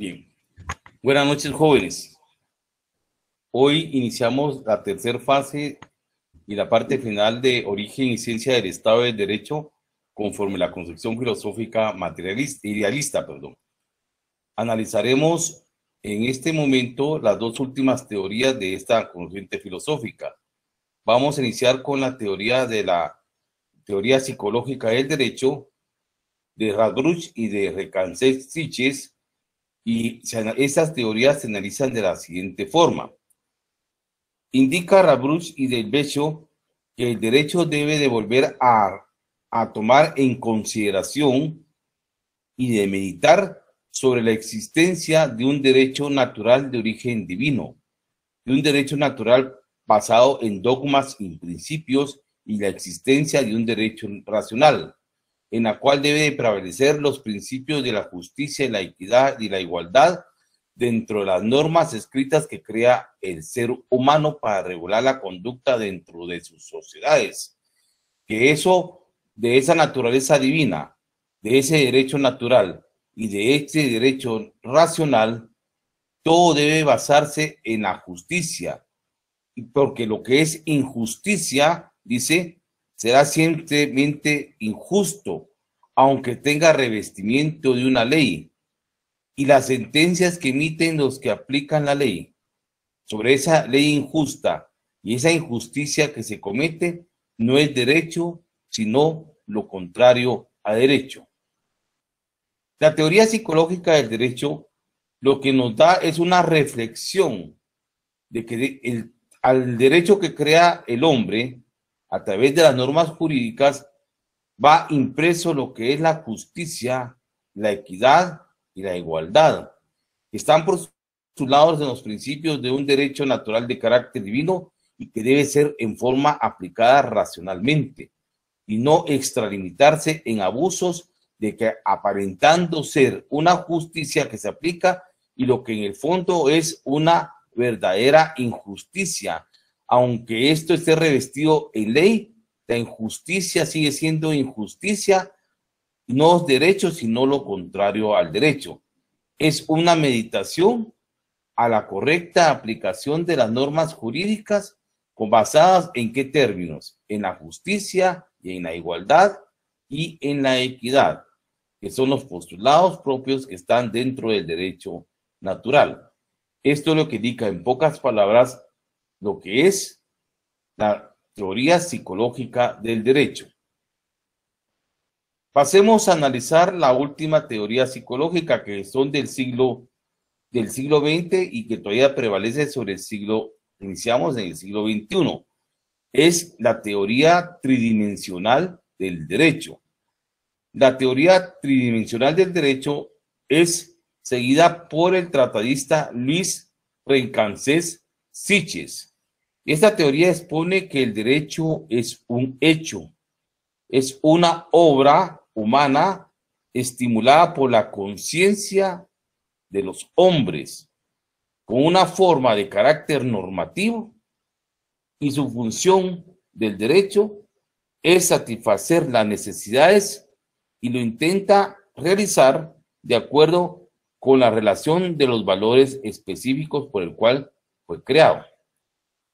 Bien. Buenas noches, jóvenes. Hoy iniciamos la tercera fase y la parte final de origen y ciencia del Estado del Derecho conforme la concepción filosófica materialista, idealista. Perdón. Analizaremos en este momento las dos últimas teorías de esta consciente filosófica. Vamos a iniciar con la teoría de la teoría psicológica del derecho de Radbruch y de Recancet Siches, y esas teorías se analizan de la siguiente forma. Indica Rabruch y Delbecho que el derecho debe de volver a, a tomar en consideración y de meditar sobre la existencia de un derecho natural de origen divino, de un derecho natural basado en dogmas y principios y la existencia de un derecho racional, en la cual debe prevalecer los principios de la justicia y la equidad y la igualdad dentro de las normas escritas que crea el ser humano para regular la conducta dentro de sus sociedades. Que eso, de esa naturaleza divina, de ese derecho natural y de este derecho racional, todo debe basarse en la justicia, porque lo que es injusticia, dice, será simplemente injusto, aunque tenga revestimiento de una ley, y las sentencias que emiten los que aplican la ley sobre esa ley injusta y esa injusticia que se comete no es derecho, sino lo contrario a derecho. La teoría psicológica del derecho lo que nos da es una reflexión de que al derecho que crea el hombre a través de las normas jurídicas, va impreso lo que es la justicia, la equidad y la igualdad, que están lados en los principios de un derecho natural de carácter divino y que debe ser en forma aplicada racionalmente y no extralimitarse en abusos de que aparentando ser una justicia que se aplica y lo que en el fondo es una verdadera injusticia aunque esto esté revestido en ley, la injusticia sigue siendo injusticia, no es derecho, sino lo contrario al derecho. Es una meditación a la correcta aplicación de las normas jurídicas basadas en qué términos? En la justicia y en la igualdad y en la equidad, que son los postulados propios que están dentro del derecho natural. Esto es lo que indica en pocas palabras lo que es la teoría psicológica del derecho. Pasemos a analizar la última teoría psicológica que son del siglo del siglo XX y que todavía prevalece sobre el siglo iniciamos en el siglo XXI. Es la teoría tridimensional del derecho. La teoría tridimensional del derecho es seguida por el tratadista Luis Rencancés Siches esta teoría expone que el derecho es un hecho, es una obra humana estimulada por la conciencia de los hombres, con una forma de carácter normativo y su función del derecho es satisfacer las necesidades y lo intenta realizar de acuerdo con la relación de los valores específicos por el cual fue creado.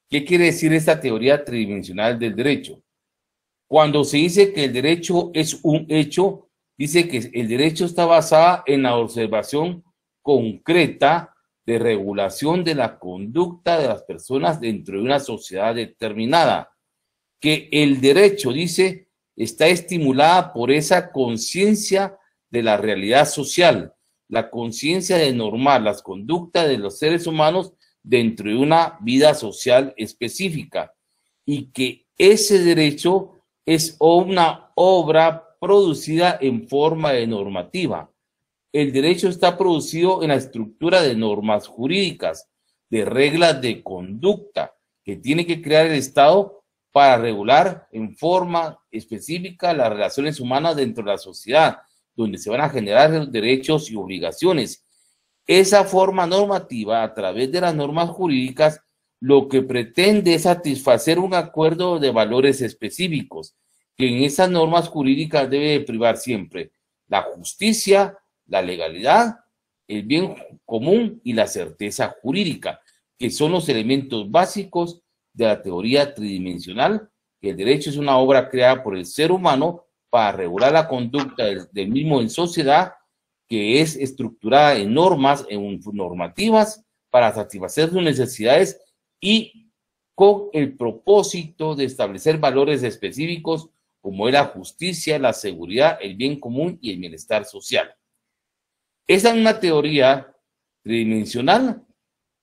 ¿Qué quiere decir esta teoría tridimensional del derecho? Cuando se dice que el derecho es un hecho, dice que el derecho está basado en la observación concreta de regulación de la conducta de las personas dentro de una sociedad determinada, que el derecho, dice, está estimulada por esa conciencia de la realidad social, la conciencia de normal, las conductas de los seres humanos dentro de una vida social específica y que ese derecho es una obra producida en forma de normativa. El derecho está producido en la estructura de normas jurídicas, de reglas de conducta que tiene que crear el Estado para regular en forma específica las relaciones humanas dentro de la sociedad, donde se van a generar derechos y obligaciones esa forma normativa, a través de las normas jurídicas, lo que pretende es satisfacer un acuerdo de valores específicos, que en esas normas jurídicas debe privar siempre la justicia, la legalidad, el bien común y la certeza jurídica, que son los elementos básicos de la teoría tridimensional, que el derecho es una obra creada por el ser humano para regular la conducta del, del mismo en sociedad que es estructurada en normas, en normativas para satisfacer sus necesidades y con el propósito de establecer valores específicos como es la justicia, la seguridad, el bien común y el bienestar social. Esa es una teoría tridimensional.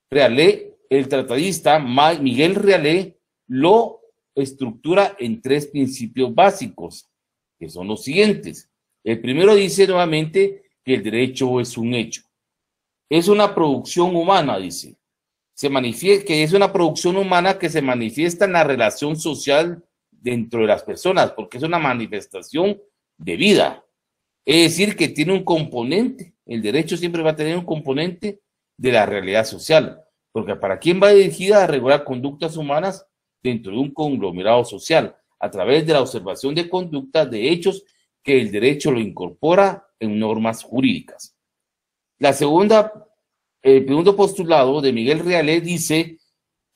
Realé, el tratadista Miguel Realé lo estructura en tres principios básicos, que son los siguientes. El primero dice nuevamente que el derecho es un hecho. Es una producción humana, dice. Se que es una producción humana que se manifiesta en la relación social dentro de las personas, porque es una manifestación de vida. Es decir, que tiene un componente, el derecho siempre va a tener un componente de la realidad social, porque para quién va dirigida a regular conductas humanas dentro de un conglomerado social, a través de la observación de conductas, de hechos que el derecho lo incorpora en normas jurídicas. La segunda, el segundo postulado de Miguel Reale dice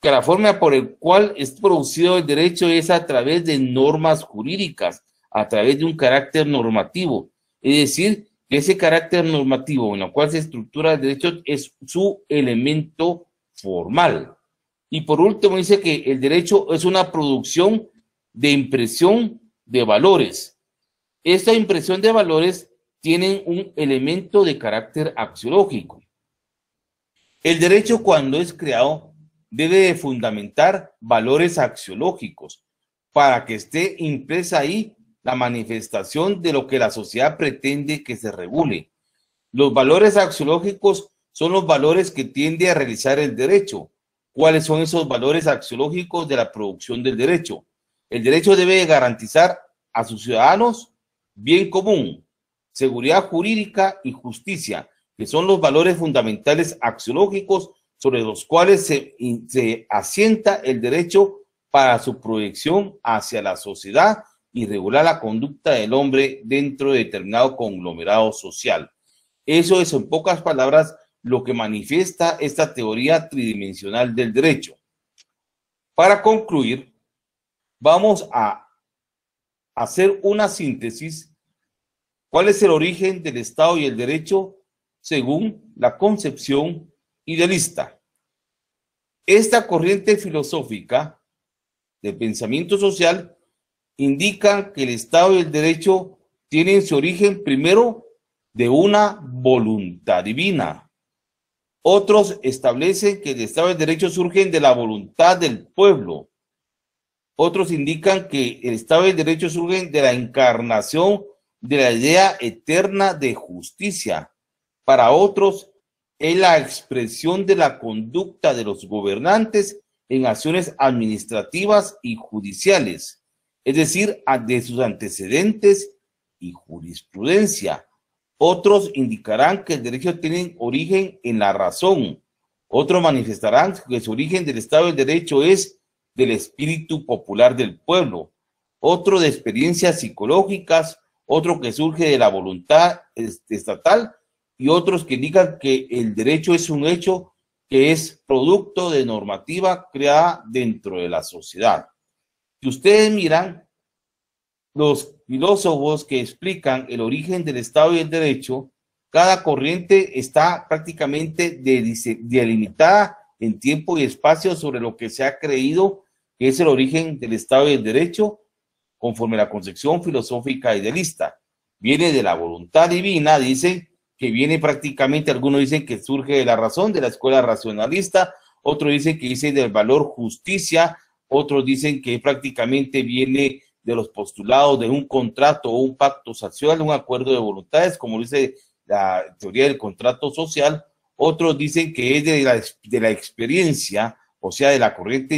que la forma por el cual es producido el derecho es a través de normas jurídicas, a través de un carácter normativo. Es decir, ese carácter normativo en el cual se estructura el derecho es su elemento formal. Y por último dice que el derecho es una producción de impresión de valores. Esta impresión de valores tienen un elemento de carácter axiológico. El derecho cuando es creado debe fundamentar valores axiológicos para que esté impresa ahí la manifestación de lo que la sociedad pretende que se regule. Los valores axiológicos son los valores que tiende a realizar el derecho. ¿Cuáles son esos valores axiológicos de la producción del derecho? El derecho debe garantizar a sus ciudadanos bien común, seguridad jurídica y justicia, que son los valores fundamentales axiológicos sobre los cuales se, asienta el derecho para su proyección hacia la sociedad y regular la conducta del hombre dentro de determinado conglomerado social. Eso es en pocas palabras lo que manifiesta esta teoría tridimensional del derecho. Para concluir, vamos a hacer una síntesis ¿Cuál es el origen del Estado y el derecho según la concepción idealista? Esta corriente filosófica de pensamiento social indica que el Estado y el derecho tienen su origen primero de una voluntad divina. Otros establecen que el Estado y el derecho surgen de la voluntad del pueblo. Otros indican que el Estado y el derecho surgen de la encarnación de la idea eterna de justicia. Para otros, es la expresión de la conducta de los gobernantes en acciones administrativas y judiciales, es decir, de sus antecedentes y jurisprudencia. Otros indicarán que el derecho tiene origen en la razón. Otros manifestarán que su origen del Estado del Derecho es del espíritu popular del pueblo. Otro de experiencias psicológicas otro que surge de la voluntad este, estatal y otros que indican que el derecho es un hecho que es producto de normativa creada dentro de la sociedad. Si ustedes miran, los filósofos que explican el origen del Estado y el derecho, cada corriente está prácticamente delimitada en tiempo y espacio sobre lo que se ha creído que es el origen del Estado y el derecho conforme la concepción filosófica idealista. Viene de la voluntad divina, dice que viene prácticamente, algunos dicen que surge de la razón, de la escuela racionalista, otros dicen que dice del valor justicia, otros dicen que prácticamente viene de los postulados de un contrato o un pacto social, un acuerdo de voluntades, como dice la teoría del contrato social, otros dicen que es de la, de la experiencia, o sea, de la corriente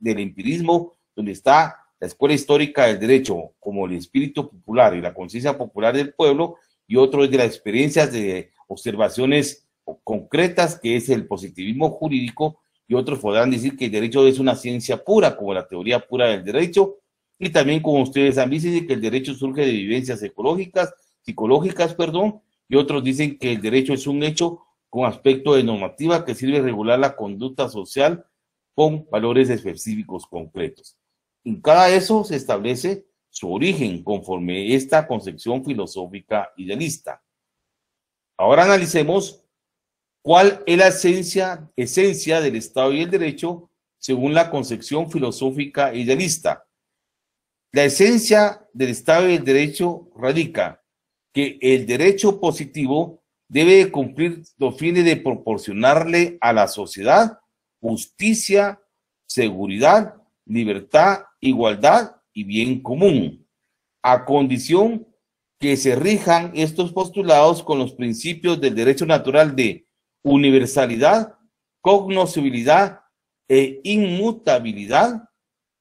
del empirismo, donde está la escuela histórica del derecho como el espíritu popular y la conciencia popular del pueblo, y otro es de las experiencias de observaciones concretas, que es el positivismo jurídico, y otros podrán decir que el derecho es una ciencia pura, como la teoría pura del derecho, y también como ustedes han visto, que el derecho surge de vivencias ecológicas, psicológicas, perdón, y otros dicen que el derecho es un hecho con aspecto de normativa que sirve regular la conducta social con valores específicos concretos. En cada eso se establece su origen conforme esta concepción filosófica idealista. Ahora analicemos cuál es la esencia, esencia del Estado y el derecho según la concepción filosófica idealista. La esencia del Estado y el derecho radica que el derecho positivo debe cumplir los fines de proporcionarle a la sociedad justicia, seguridad, libertad igualdad y bien común, a condición que se rijan estos postulados con los principios del derecho natural de universalidad, cognoscibilidad e inmutabilidad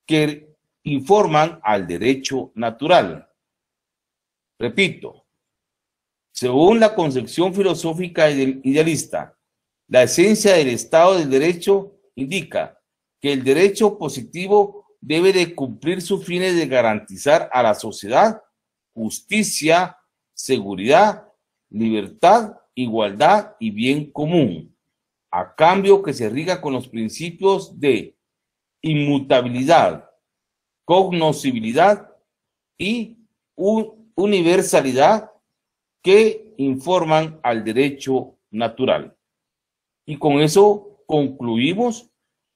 que informan al derecho natural. Repito, según la concepción filosófica idealista, la esencia del Estado del Derecho indica que el derecho positivo debe de cumplir sus fines de garantizar a la sociedad justicia, seguridad, libertad, igualdad y bien común, a cambio que se riga con los principios de inmutabilidad, cognoscibilidad y universalidad que informan al derecho natural. Y con eso concluimos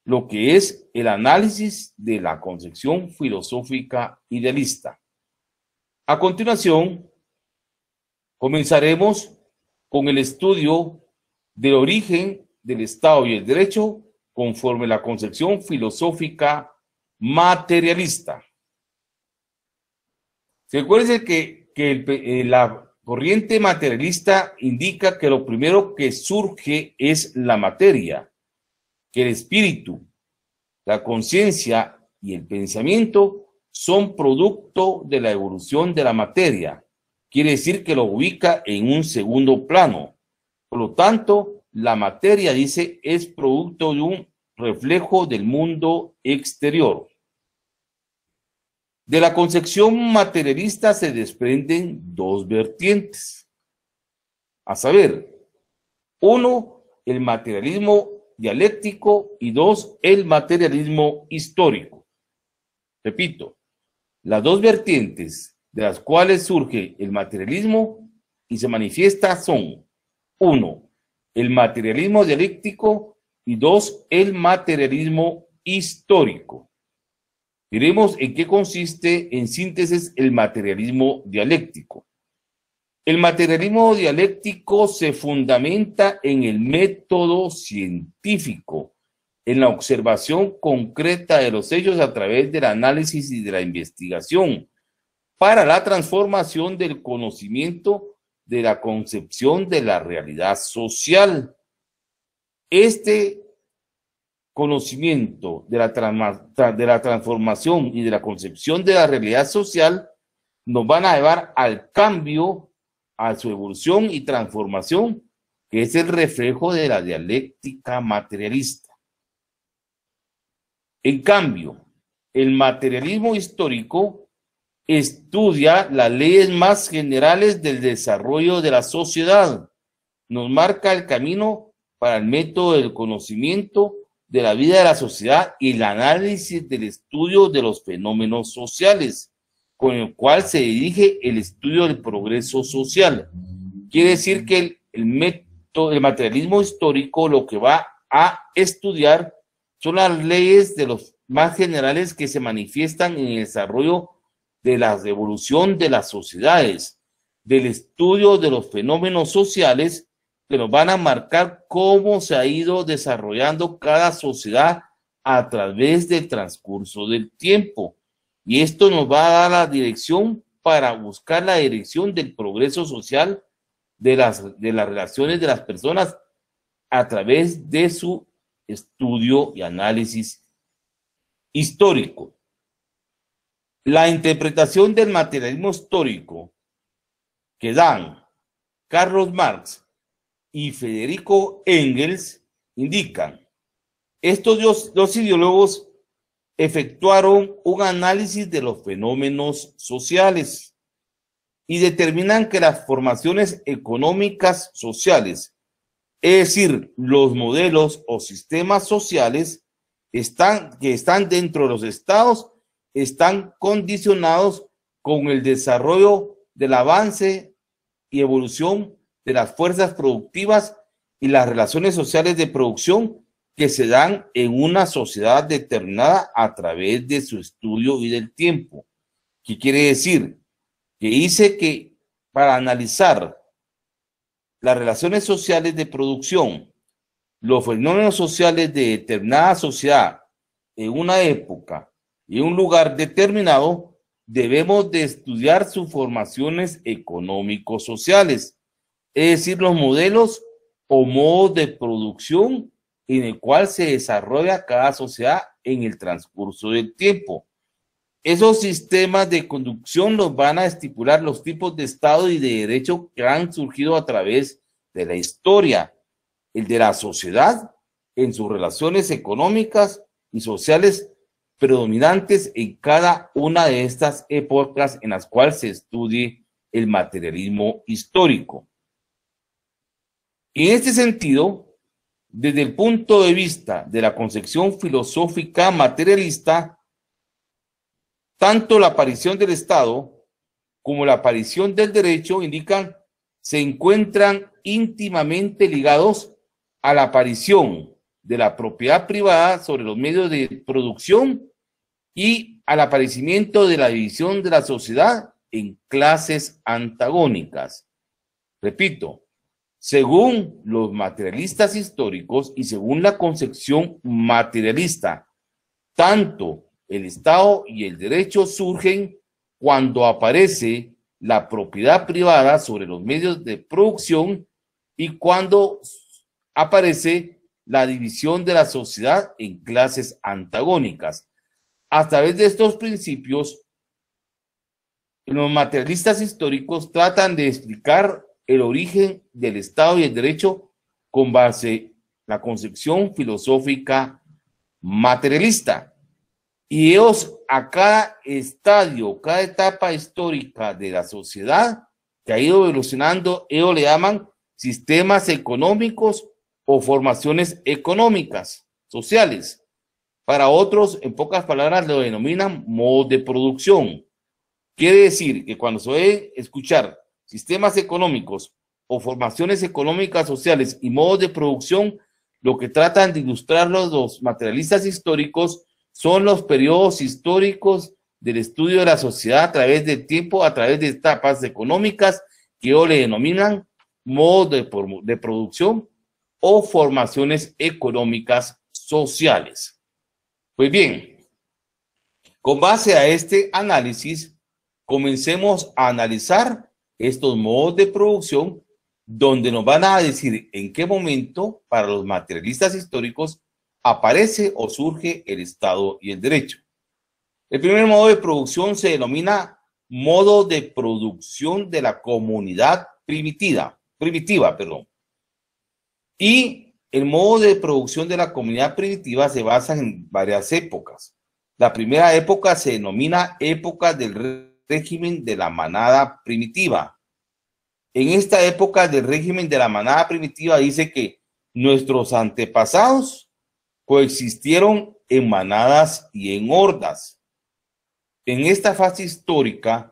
lo que es el análisis de la concepción filosófica idealista. A continuación, comenzaremos con el estudio del origen del Estado y el derecho conforme la concepción filosófica materialista. Se que, eh, la corriente materialista indica que lo primero que surge es la materia que el espíritu, la conciencia y el pensamiento son producto de la evolución de la materia. Quiere decir que lo ubica en un segundo plano. Por lo tanto, la materia, dice, es producto de un reflejo del mundo exterior. De la concepción materialista se desprenden dos vertientes. A saber, uno, el materialismo dialéctico y dos, el materialismo histórico. Repito, las dos vertientes de las cuales surge el materialismo y se manifiesta son, uno, el materialismo dialéctico y dos, el materialismo histórico. Diremos en qué consiste en síntesis el materialismo dialéctico. El materialismo dialéctico se fundamenta en el método científico, en la observación concreta de los hechos a través del análisis y de la investigación, para la transformación del conocimiento de la concepción de la realidad social. Este conocimiento de la, de la transformación y de la concepción de la realidad social nos van a llevar al cambio a su evolución y transformación, que es el reflejo de la dialéctica materialista. En cambio, el materialismo histórico estudia las leyes más generales del desarrollo de la sociedad, nos marca el camino para el método del conocimiento de la vida de la sociedad y el análisis del estudio de los fenómenos sociales, con el cual se dirige el estudio del progreso social. Quiere decir que el, método, materialismo histórico lo que va a estudiar son las leyes de los más generales que se manifiestan en el desarrollo de la revolución de las sociedades, del estudio de los fenómenos sociales que nos van a marcar cómo se ha ido desarrollando cada sociedad a través del transcurso del tiempo. Y esto nos va a dar la dirección para buscar la dirección del progreso social de las, de las relaciones de las personas a través de su estudio y análisis histórico. La interpretación del materialismo histórico que dan Carlos Marx y Federico Engels indican, estos dos, dos ideólogos efectuaron un análisis de los fenómenos sociales y determinan que las formaciones económicas sociales, es decir, los modelos o sistemas sociales que están dentro de los estados, están condicionados con el desarrollo del avance y evolución de las fuerzas productivas y las relaciones sociales de producción que se dan en una sociedad determinada a través de su estudio y del tiempo. ¿Qué quiere decir? Que dice que para analizar las relaciones sociales de producción, los fenómenos sociales de determinada sociedad en una época y un lugar determinado, debemos de estudiar sus formaciones económico-sociales, es decir, los modelos o modos de producción en el cual se desarrolla cada sociedad en el transcurso del tiempo. Esos sistemas de conducción los van a estipular los tipos de Estado y de derecho que han surgido a través de la historia, el de la sociedad en sus relaciones económicas y sociales predominantes en cada una de estas épocas en las cuales se estudie el materialismo histórico. En este sentido, desde el punto de vista de la concepción filosófica materialista, tanto la aparición del Estado como la aparición del derecho indican se encuentran íntimamente ligados a la aparición de la propiedad privada sobre los medios de producción y al aparecimiento de la división de la sociedad en clases antagónicas. Repito, según los materialistas históricos y según la concepción materialista, tanto el Estado y el derecho surgen cuando aparece la propiedad privada sobre los medios de producción y cuando aparece la división de la sociedad en clases antagónicas. A través de estos principios, los materialistas históricos tratan de explicar el origen del Estado y el derecho con base la concepción filosófica materialista. Y ellos a cada estadio, cada etapa histórica de la sociedad que ha ido evolucionando, ellos le llaman sistemas económicos o formaciones económicas, sociales. Para otros, en pocas palabras, lo denominan modo de producción. Quiere decir que cuando se oye escuchar sistemas económicos o formaciones económicas, sociales y modos de producción, lo que tratan de ilustrar los, materialistas históricos son los periodos históricos del estudio de la sociedad a través del tiempo, a través de etapas económicas que hoy le denominan modos de, de producción o formaciones económicas sociales. Pues bien, con base a este análisis, comencemos a analizar estos modos de producción donde nos van a decir en qué momento para los materialistas históricos aparece o surge el Estado y el derecho. El primer modo de producción se denomina modo de producción de la comunidad primitiva, primitiva, perdón. Y el modo de producción de la comunidad primitiva se basa en varias épocas. La primera época se denomina época del régimen de la manada primitiva. En esta época del régimen de la manada primitiva dice que nuestros antepasados coexistieron en manadas y en hordas. En esta fase histórica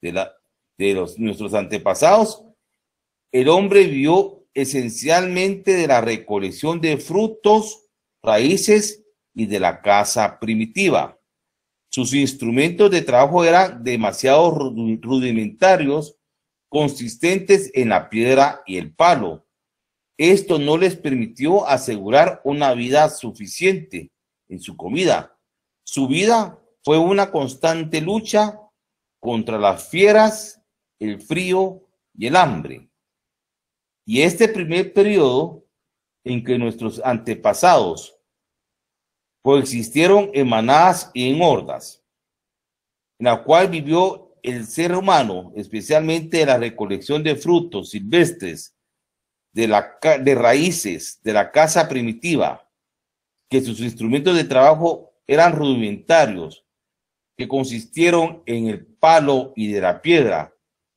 de, la, de los, nuestros antepasados, el hombre vivió esencialmente de la recolección de frutos, raíces y de la caza primitiva. Sus instrumentos de trabajo eran demasiado rudimentarios, consistentes en la piedra y el palo. Esto no les permitió asegurar una vida suficiente en su comida. Su vida fue una constante lucha contra las fieras, el frío y el hambre. Y este primer periodo en que nuestros antepasados existieron en manadas y en hordas, en la cual vivió el ser humano, especialmente la recolección de frutos silvestres, de, la, de raíces, de la casa primitiva, que sus instrumentos de trabajo eran rudimentarios, que consistieron en el palo y de la piedra,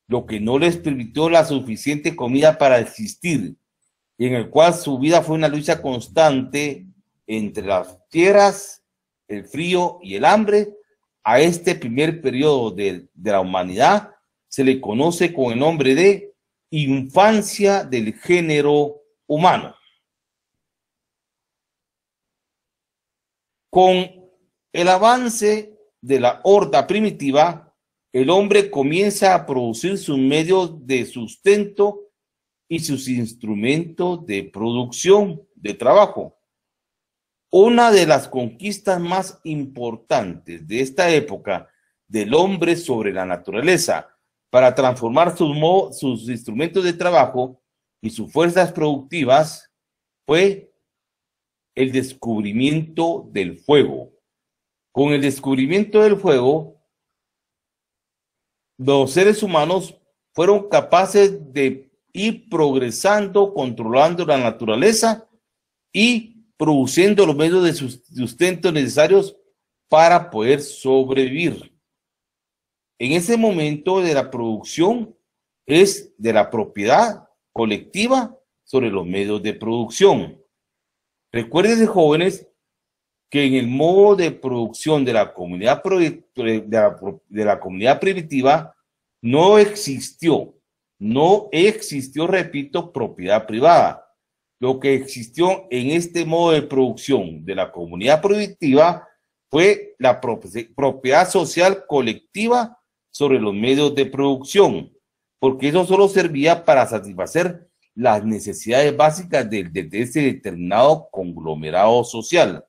lo que no les permitió la suficiente comida para existir, y en el cual su vida fue una lucha constante entre las tierras, el frío y el hambre, a este primer periodo de, de la humanidad se le conoce con el nombre de infancia del género humano. Con el avance de la horda primitiva, el hombre comienza a producir sus medios de sustento y sus instrumentos de producción, de trabajo. Una de las conquistas más importantes de esta época del hombre sobre la naturaleza para transformar sus, sus instrumentos de trabajo y sus fuerzas productivas fue el descubrimiento del fuego. Con el descubrimiento del fuego, los seres humanos fueron capaces de ir progresando, controlando la naturaleza y produciendo los medios de sustento necesarios para poder sobrevivir. En ese momento de la producción es de la propiedad colectiva sobre los medios de producción. Recuerden, jóvenes, que en el modo de producción de la comunidad, de la comunidad primitiva no existió, no existió, repito, propiedad privada lo que existió en este modo de producción de la comunidad productiva fue la propiedad social colectiva sobre los medios de producción, porque eso solo servía para satisfacer las necesidades básicas de, de, ese determinado conglomerado social.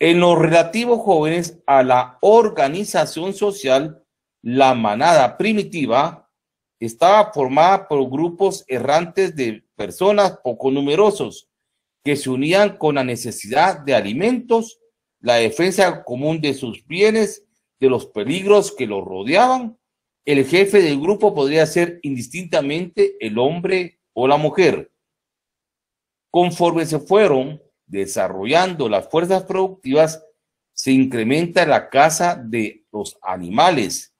En lo relativo, jóvenes a la organización social, la manada primitiva estaba formada por grupos errantes de personas poco numerosos que se unían con la necesidad de alimentos, la defensa común de sus bienes, de los peligros que los rodeaban, el jefe del grupo podría ser indistintamente el hombre o la mujer. Conforme se fueron desarrollando las fuerzas productivas, se incrementa la caza de los animales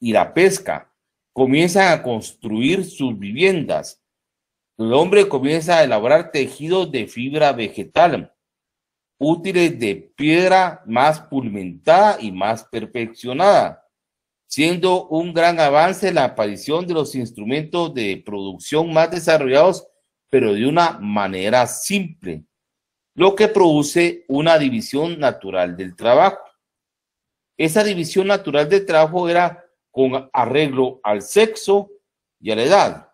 y la pesca. Comienzan a construir sus viviendas, el hombre comienza a elaborar tejidos de fibra vegetal, útiles de piedra más pulmentada y más perfeccionada, siendo un gran avance la aparición de los instrumentos de producción más desarrollados, pero de una manera simple, lo que produce una división natural del trabajo. Esa división natural del trabajo era con arreglo al sexo y a la edad.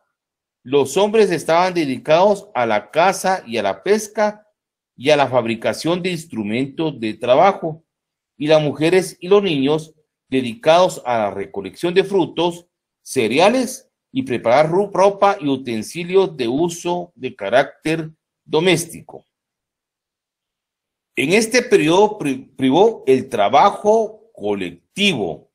Los hombres estaban dedicados a la caza y a la pesca y a la fabricación de instrumentos de trabajo, y las mujeres y los niños dedicados a la recolección de frutos, cereales y preparar ropa y utensilios de uso de carácter doméstico. En este periodo privó el trabajo colectivo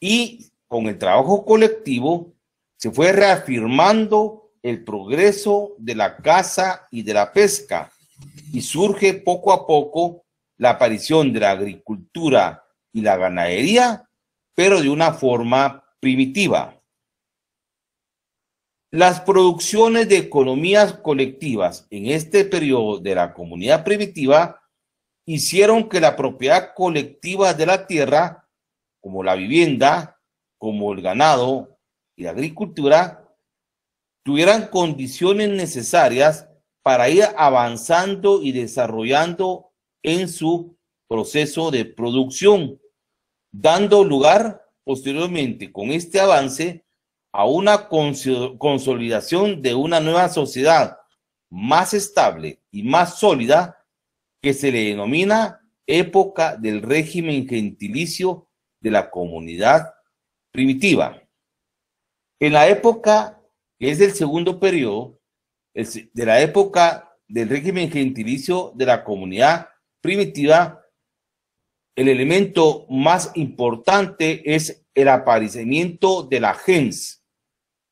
y con el trabajo colectivo se fue reafirmando el progreso de la caza y de la pesca y surge poco a poco la aparición de la agricultura y la ganadería, pero de una forma primitiva. Las producciones de economías colectivas en este periodo de la comunidad primitiva hicieron que la propiedad colectiva de la tierra, como la vivienda, como el ganado, agricultura tuvieran condiciones necesarias para ir avanzando y desarrollando en su proceso de producción, dando lugar posteriormente con este avance a una consolidación de una nueva sociedad más estable y más sólida que se le denomina época del régimen gentilicio de la comunidad primitiva. En la época, que es del segundo periodo, de la época del régimen gentilicio de la comunidad primitiva, el elemento más importante es el aparecimiento de la gens.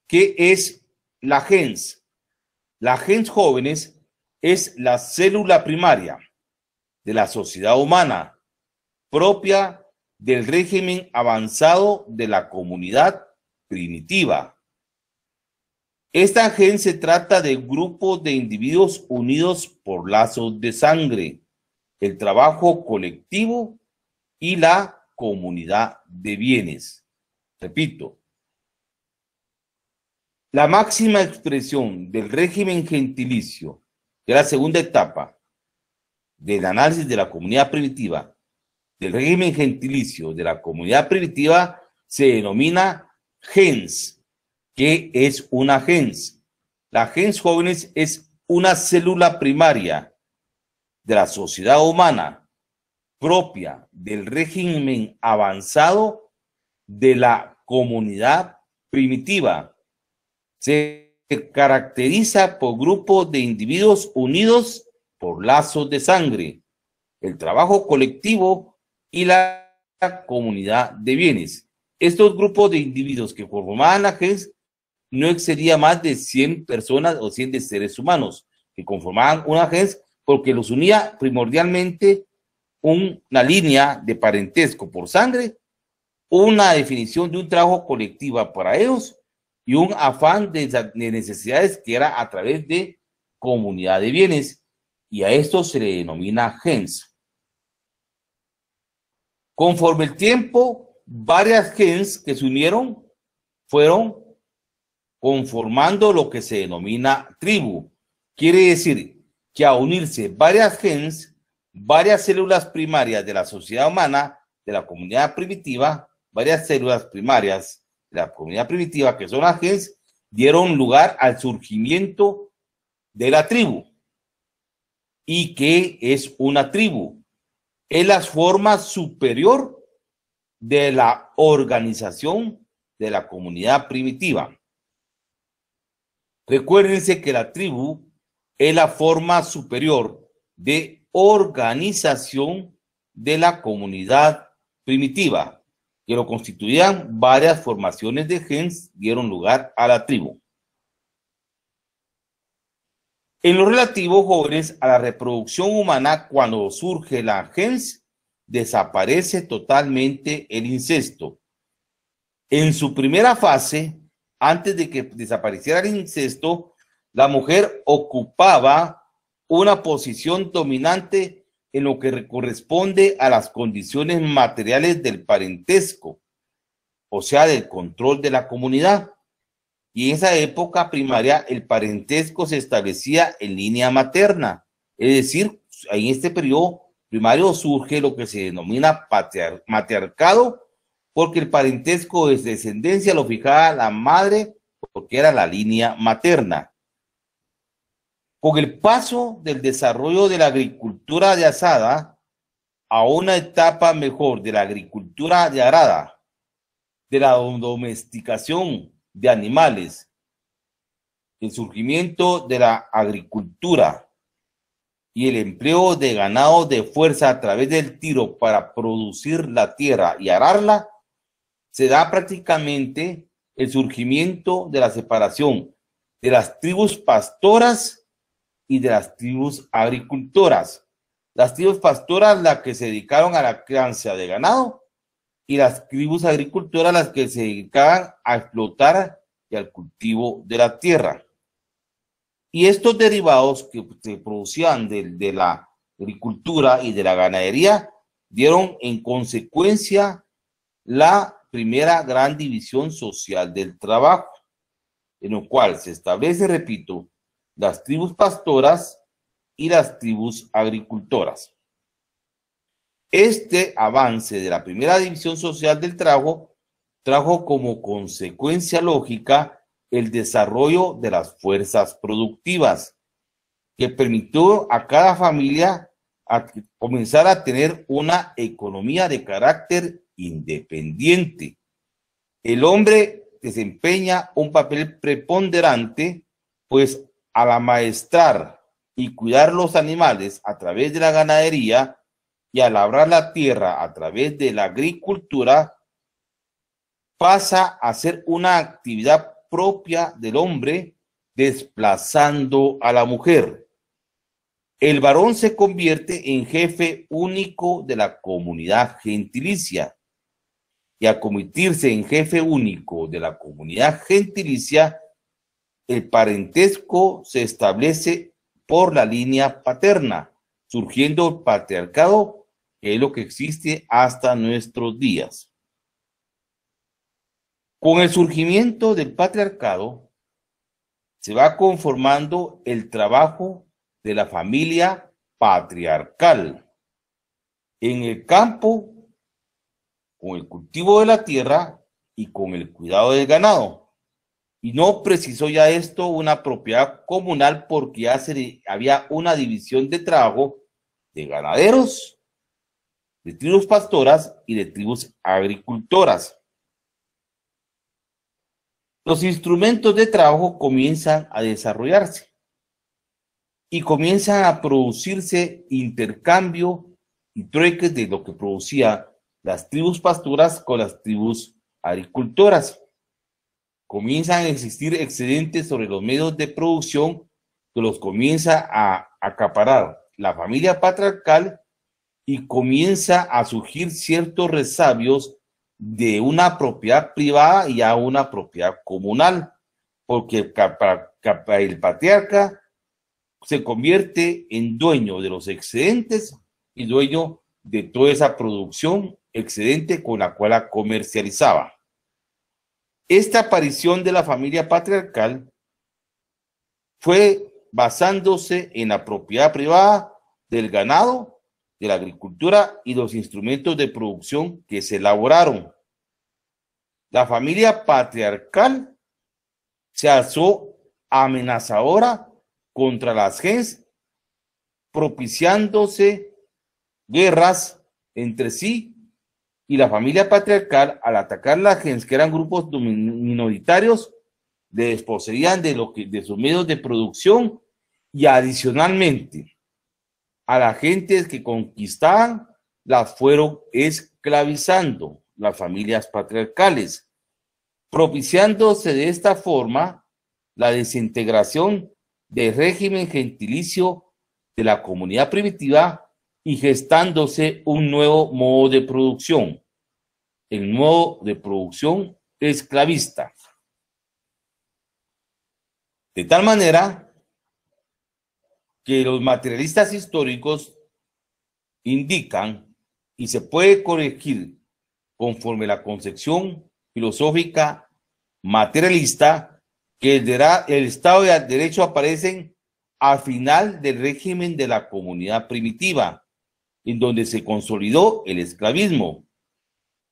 ¿Qué es la gens? La gens jóvenes es la célula primaria de la sociedad humana, propia del régimen avanzado de la comunidad primitiva. Esta gen se trata de grupos de individuos unidos por lazos de sangre, el trabajo colectivo y la comunidad de bienes. Repito, la máxima expresión del régimen gentilicio, de la segunda etapa del análisis de la comunidad primitiva, del régimen gentilicio de la comunidad primitiva, se denomina gens. ¿Qué es una gens? La gens jóvenes es una célula primaria de la sociedad humana propia del régimen avanzado de la comunidad primitiva. Se caracteriza por grupos de individuos unidos por lazos de sangre, el trabajo colectivo y la comunidad de bienes. Estos grupos de individuos que formaban la gens no excedía más de 100 personas o 100 de seres humanos que conformaban una gens porque los unía primordialmente una línea de parentesco por sangre, una definición de un trabajo colectivo para ellos y un afán de, de necesidades que era a través de comunidad de bienes y a esto se le denomina gens. Conforme el tiempo varias gens que se unieron fueron conformando lo que se denomina tribu. Quiere decir que a unirse varias gens, varias células primarias de la sociedad humana, de la comunidad primitiva, varias células primarias de la comunidad primitiva, que son las gens, dieron lugar al surgimiento de la tribu. ¿Y que es una tribu? Es la forma superior de la organización de la comunidad primitiva. Recuérdense que la tribu es la forma superior de organización de la comunidad primitiva, que lo constituían varias formaciones de gens dieron lugar a la tribu. En lo relativo, jóvenes, a la reproducción humana cuando surge la gens, desaparece totalmente el incesto. En su primera fase, antes de que desapareciera el incesto, la mujer ocupaba una posición dominante en lo que corresponde a las condiciones materiales del parentesco, o sea, del control de la comunidad. Y en esa época primaria el parentesco se establecía en línea materna, es decir, en este periodo primario surge lo que se denomina patriarcado, matriarcado, porque el parentesco de descendencia lo fijaba la madre, porque era la línea materna. Con el paso del desarrollo de la agricultura de asada a una etapa mejor de la agricultura de arada, de la domesticación de animales, el surgimiento de la agricultura y el empleo de ganado de fuerza a través del tiro para producir la tierra y ararla, se da prácticamente el surgimiento de la separación de las tribus pastoras y de las tribus agricultoras. Las tribus pastoras las que se dedicaron a la crianza de ganado y las tribus agricultoras las que se dedicaban a explotar y al cultivo de la tierra. Y estos derivados que se producían de, la agricultura y de la ganadería dieron en consecuencia la primera gran división social del trabajo, en lo cual se establece, repito, las tribus pastoras y las tribus agricultoras. Este avance de la primera división social del trabajo trajo como consecuencia lógica el desarrollo de las fuerzas productivas, que permitió a cada familia comenzar a tener una economía de carácter independiente. El hombre desempeña un papel preponderante, pues al amaestrar y cuidar los animales a través de la ganadería y al labrar la tierra a través de la agricultura, pasa a ser una actividad propia del hombre, desplazando a la mujer. El varón se convierte en jefe único de la comunidad gentilicia. Y al convertirse en jefe único de la comunidad gentilicia, el parentesco se establece por la línea paterna, surgiendo el patriarcado, que es lo que existe hasta nuestros días. Con el surgimiento del patriarcado, se va conformando el trabajo de la familia patriarcal. En el campo, con el cultivo de la tierra y con el cuidado del ganado. Y no precisó ya esto una propiedad comunal porque ya había una división de trabajo de ganaderos, de tribus pastoras y de tribus agricultoras los instrumentos de trabajo comienzan a desarrollarse y comienzan a producirse intercambio y trueques de lo que producía las tribus pasturas con las tribus agricultoras. Comienzan a existir excedentes sobre los medios de producción que los comienza a acaparar la familia patriarcal y comienza a surgir ciertos resabios de una propiedad privada y a una propiedad comunal, porque el patriarca se convierte en dueño de los excedentes y dueño de toda esa producción excedente con la cual la comercializaba. Esta aparición de la familia patriarcal fue basándose en la propiedad privada del ganado de la agricultura y los instrumentos de producción que se elaboraron. La familia patriarcal se alzó amenazadora contra las gens, propiciándose guerras entre sí y la familia patriarcal al atacar las gens, que eran grupos minoritarios, les poseían de, lo de sus medios de producción y adicionalmente a las gentes que conquistaban, las fueron esclavizando las familias patriarcales, propiciándose de esta forma la desintegración del régimen gentilicio de la comunidad primitiva y gestándose un nuevo modo de producción, el modo de producción esclavista. De tal manera que los materialistas históricos indican y se puede corregir conforme la concepción filosófica materialista que el, el Estado de Derecho aparecen al final del régimen de la comunidad primitiva, en donde se consolidó el esclavismo,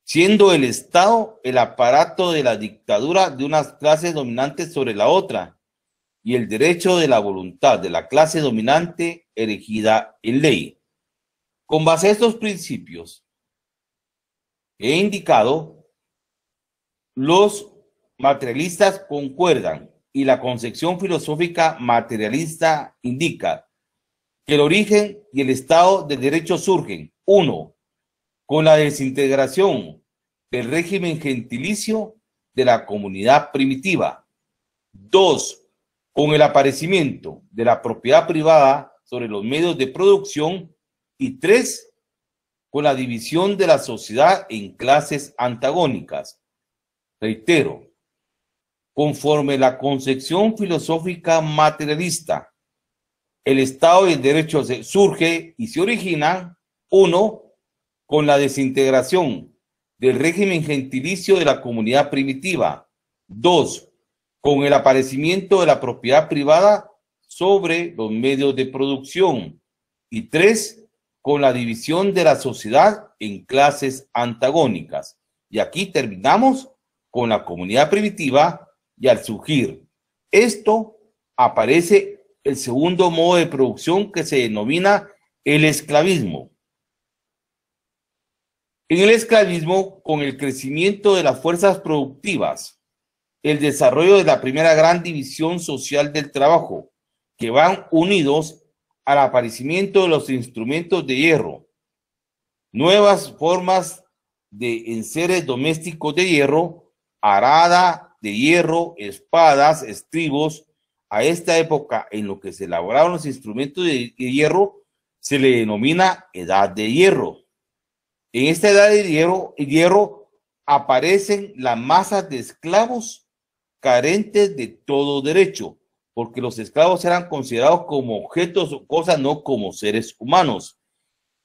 siendo el Estado el aparato de la dictadura de unas clases dominantes sobre la otra, y el derecho de la voluntad de la clase dominante elegida en ley. Con base a estos principios he indicado, los materialistas concuerdan y la concepción filosófica materialista indica que el origen y el estado del derecho surgen, uno, con la desintegración del régimen gentilicio de la comunidad primitiva, dos, con el aparecimiento de la propiedad privada sobre los medios de producción y tres, con la división de la sociedad en clases antagónicas. Reitero, conforme la concepción filosófica materialista, el Estado y el derecho surge y se origina, uno, con la desintegración del régimen gentilicio de la comunidad primitiva, dos, con el aparecimiento de la propiedad privada sobre los medios de producción. Y tres, con la división de la sociedad en clases antagónicas. Y aquí terminamos con la comunidad primitiva y al surgir. Esto aparece el segundo modo de producción que se denomina el esclavismo. En el esclavismo, con el crecimiento de las fuerzas productivas, el desarrollo de la primera gran división social del trabajo, que van unidos al aparecimiento de los instrumentos de hierro, nuevas formas de enseres domésticos de hierro, arada de hierro, espadas, estribos. A esta época en lo que se elaboraron los instrumentos de hierro se le denomina edad de hierro. En esta edad de hierro, hierro aparecen las masas de esclavos carentes de todo derecho, porque los esclavos eran considerados como objetos o cosas, no como seres humanos.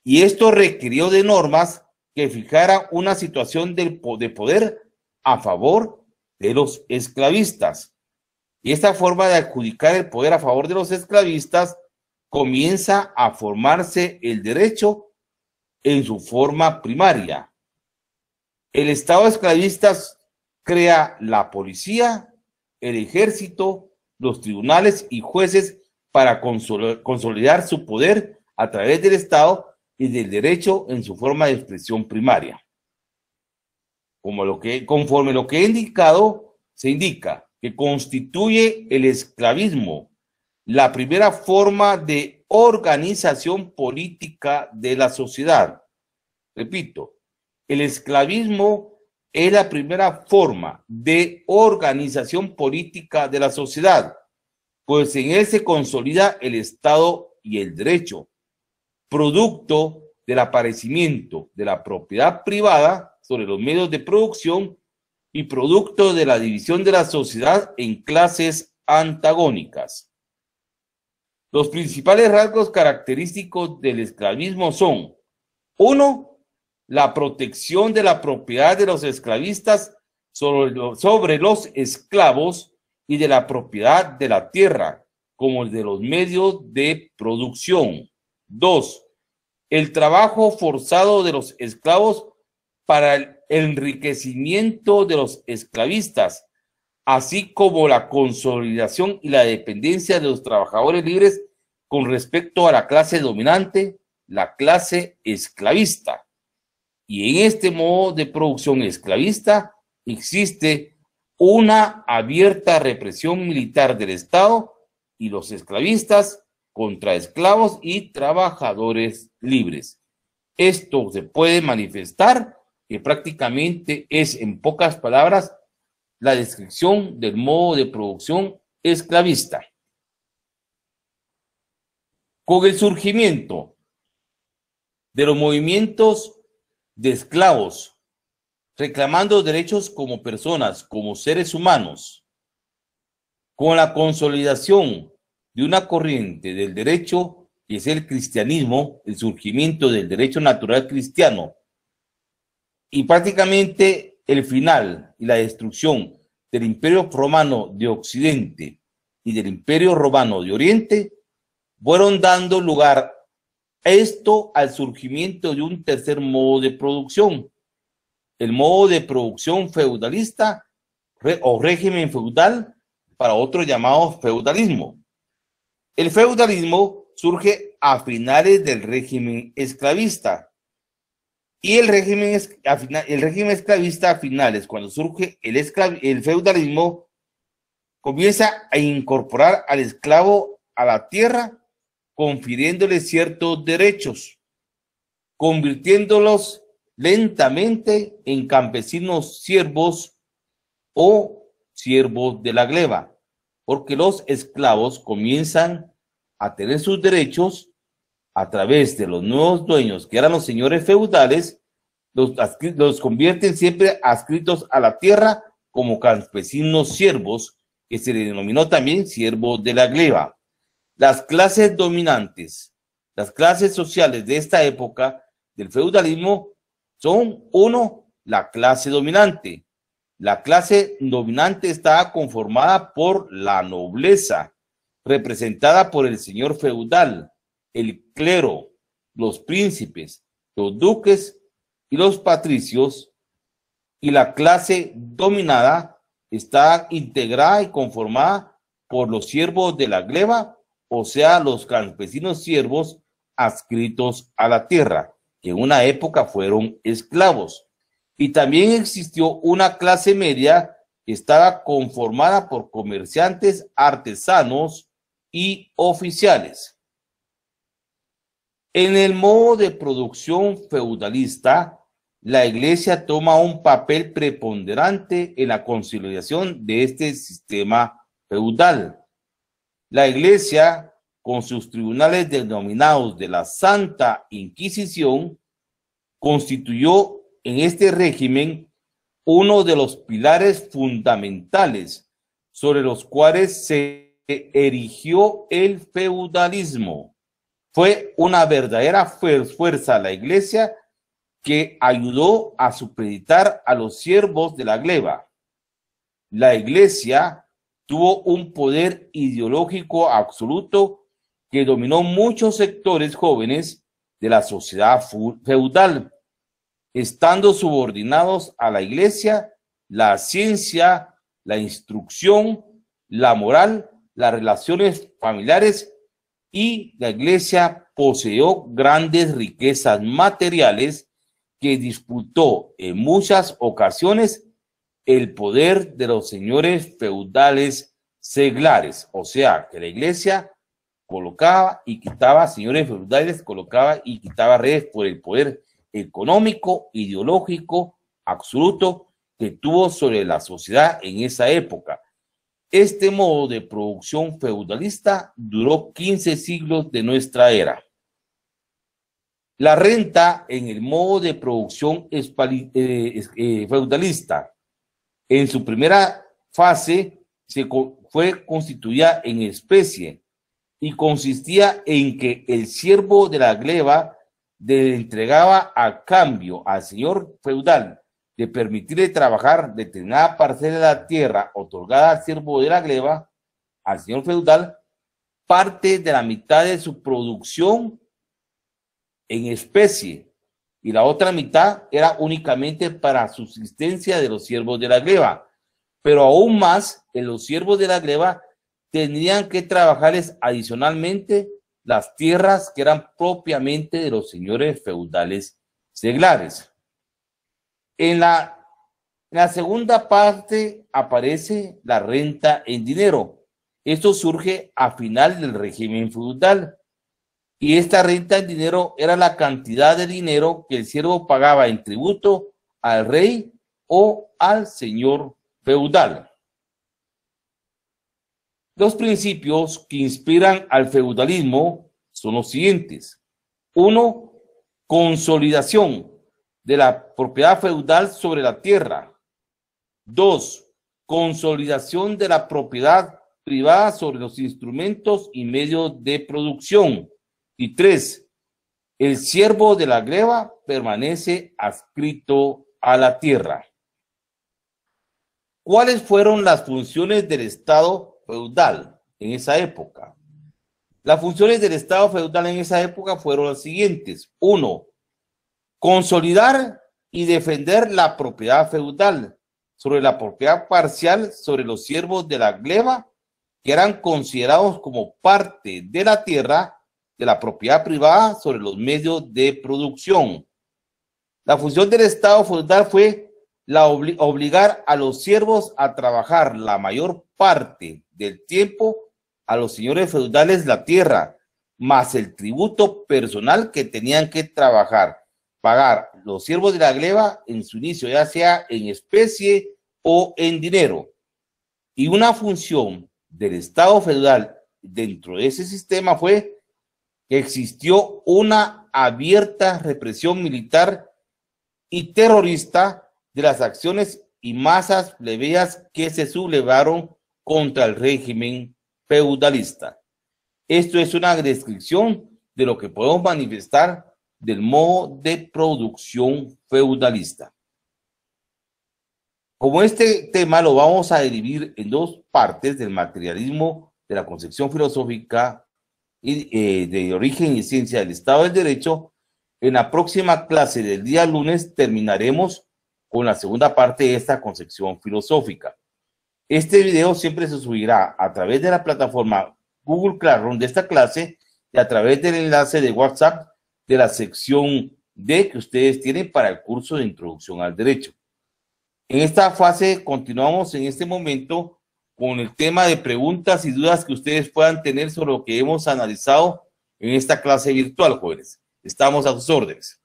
Y esto requirió de normas que fijaran una situación de poder a favor de los esclavistas. Y esta forma de adjudicar el poder a favor de los esclavistas comienza a formarse el derecho en su forma primaria. El Estado esclavista crea la policía, el ejército, los tribunales y jueces para consolidar su poder a través del Estado y del derecho en su forma de expresión primaria. Como lo que, conforme lo que he indicado, se indica que constituye el esclavismo la primera forma de organización política de la sociedad. Repito, el esclavismo es la primera forma de organización política de la sociedad, pues en él se consolida el Estado y el derecho, producto del aparecimiento de la propiedad privada sobre los medios de producción y producto de la división de la sociedad en clases antagónicas. Los principales rasgos característicos del esclavismo son, uno, la protección de la propiedad de los esclavistas sobre los, esclavos y de la propiedad de la tierra, como el de los medios de producción. Dos, El trabajo forzado de los esclavos para el enriquecimiento de los esclavistas, así como la consolidación y la dependencia de los trabajadores libres con respecto a la clase dominante, la clase esclavista. Y en este modo de producción esclavista existe una abierta represión militar del Estado y los esclavistas contra esclavos y trabajadores libres. Esto se puede manifestar que prácticamente es, en pocas palabras, la descripción del modo de producción esclavista. Con el surgimiento de los movimientos de esclavos, reclamando derechos como personas, como seres humanos, con la consolidación de una corriente del derecho que es el cristianismo, el surgimiento del derecho natural cristiano y prácticamente el final y la destrucción del imperio romano de Occidente y del imperio romano de Oriente, fueron dando lugar esto al surgimiento de un tercer modo de producción, el modo de producción feudalista o régimen feudal, para otro llamado feudalismo. El feudalismo surge a finales del régimen esclavista. Y el régimen, el régimen esclavista a finales, cuando surge el, el feudalismo, comienza a incorporar al esclavo a la tierra confiriéndole ciertos derechos, convirtiéndolos lentamente en campesinos siervos o siervos de la gleba, porque los esclavos comienzan a tener sus derechos a través de los nuevos dueños, que eran los señores feudales, los, los convierten siempre adscritos a la tierra como campesinos siervos, que se le denominó también siervo de la gleba. Las clases dominantes, las clases sociales de esta época del feudalismo son, uno, la clase dominante. La clase dominante está conformada por la nobleza, representada por el señor feudal, el clero, los príncipes, los duques y los patricios, y la clase dominada está integrada y conformada por los siervos de la gleba o sea, los campesinos siervos adscritos a la tierra, que en una época fueron esclavos. Y también existió una clase media que estaba conformada por comerciantes, artesanos y oficiales. En el modo de producción feudalista, la iglesia toma un papel preponderante en la conciliación de este sistema feudal. La Iglesia, con sus tribunales denominados de la Santa Inquisición, constituyó en este régimen uno de los pilares fundamentales sobre los cuales se erigió el feudalismo. Fue una verdadera fuerza la Iglesia que ayudó a supeditar a los siervos de la gleba. La Iglesia tuvo un poder ideológico absoluto que dominó muchos sectores jóvenes de la sociedad feudal, estando subordinados a la iglesia, la ciencia, la instrucción, la moral, las relaciones familiares y la iglesia poseó grandes riquezas materiales que disputó en muchas ocasiones el poder de los señores feudales seglares, o sea, que la iglesia colocaba y quitaba, señores feudales colocaba y quitaba redes por el poder económico, ideológico, absoluto que tuvo sobre la sociedad en esa época. Este modo de producción feudalista duró 15 siglos de nuestra era. La renta en el modo de producción eh, eh, feudalista en su primera fase se fue constituida en especie y consistía en que el siervo de la gleba le entregaba a cambio al señor feudal de permitirle trabajar determinada parcela de la tierra otorgada al siervo de la gleba, al señor feudal, parte de la mitad de su producción en especie y la otra mitad era únicamente para subsistencia de los siervos de la gleba. Pero aún más, en los siervos de la gleba tenían que trabajarles adicionalmente las tierras que eran propiamente de los señores feudales seglares. En la, en la segunda parte aparece la renta en dinero. Esto surge a final del régimen feudal y esta renta en dinero era la cantidad de dinero que el siervo pagaba en tributo al rey o al señor feudal. Los principios que inspiran al feudalismo son los siguientes. Uno, consolidación de la propiedad feudal sobre la tierra. Dos, consolidación de la propiedad privada sobre los instrumentos y medios de producción. Y tres, el siervo de la gleba permanece adscrito a la tierra. ¿Cuáles fueron las funciones del Estado feudal en esa época? Las funciones del Estado feudal en esa época fueron las siguientes. Uno, consolidar y defender la propiedad feudal sobre la propiedad parcial sobre los siervos de la gleba que eran considerados como parte de la tierra de la propiedad privada sobre los medios de producción. La función del Estado feudal fue la obligar a los siervos a trabajar la mayor parte del tiempo a los señores feudales la tierra, más el tributo personal que tenían que trabajar, pagar los siervos de la gleba en su inicio, ya sea en especie o en dinero. Y una función del Estado feudal dentro de ese sistema fue existió una abierta represión militar y terrorista de las acciones y masas plebeas que se sublevaron contra el régimen feudalista. Esto es una descripción de lo que podemos manifestar del modo de producción feudalista. Como este tema lo vamos a dividir en dos partes del materialismo de la concepción filosófica eh, de origen y ciencia del Estado del Derecho, en la próxima clase del día lunes terminaremos con la segunda parte de esta concepción filosófica. Este video siempre se subirá a través de la plataforma Google Classroom de esta clase y a través del enlace de WhatsApp de la sección D que ustedes tienen para el curso de introducción al derecho. En esta fase continuamos en este momento con el tema de preguntas y dudas que ustedes puedan tener sobre lo que hemos analizado en esta clase virtual, jóvenes. Estamos a sus órdenes.